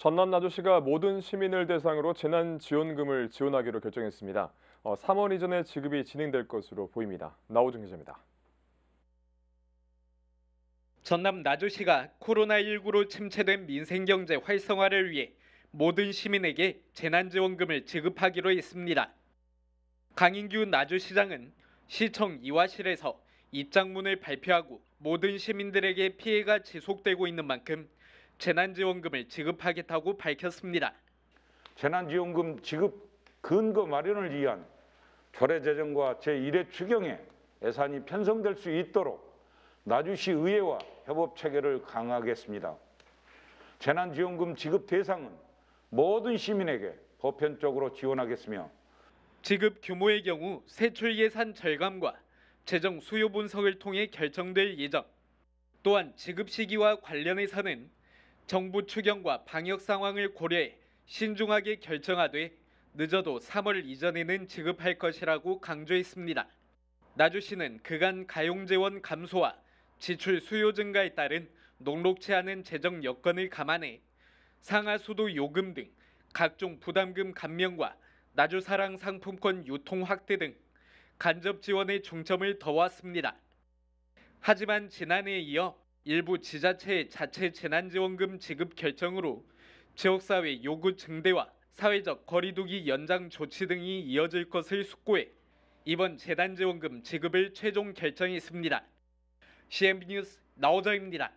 전남 나주시가 모든 시민을 대상으로 재난지원금을 지원하기로 결정했습니다. 3월 어, 이전에 지급이 진행될 것으로 보입니다. 나오준 기자입니다. 전남 나주시가 코로나19로 침체된 민생경제 활성화를 위해 모든 시민에게 재난지원금을 지급하기로 했습니다. 강인규 나주시장은 시청 이화실에서 입장문을 발표하고 모든 시민들에게 피해가 지속되고 있는 만큼 재난지원금을 지급하겠다고 밝혔습니다. 재난지원금 지급 근거 마련을 위한 조례제정과 제1회 추경에 예산이 편성될 수 있도록 나주시 의회와 협업체계를 강화하겠습니다. 재난지원금 지급 대상은 모든 시민에게 보편적으로 지원하겠으며 지급 규모의 경우 세출 예산 절감과 재정 수요 분석을 통해 결정될 예정 또한 지급 시기와 관련 해서는 정부 추경과 방역 상황을 고려해 신중하게 결정하되 늦어도 3월 이전에는 지급할 것이라고 강조했습니다. 나주 시는 그간 가용 재원 감소와 지출 수요 증가에 따른 녹록치 않은 재정 여건을 감안해 상하수도 요금 등 각종 부담금 감면과 나주사랑 상품권 유통 확대 등 간접 지원의 중점을 둬왔습니다. 하지만 지난해에 이어 일부 지자체의 자체 재난지원금 지급 결정으로 지역사회 요구 증대와 사회적 거리두기 연장 조치 등이 이어질 것을 숙고해 이번 재난지원금 지급을 최종 결정했습니다. CMB 뉴스 나오정입니다.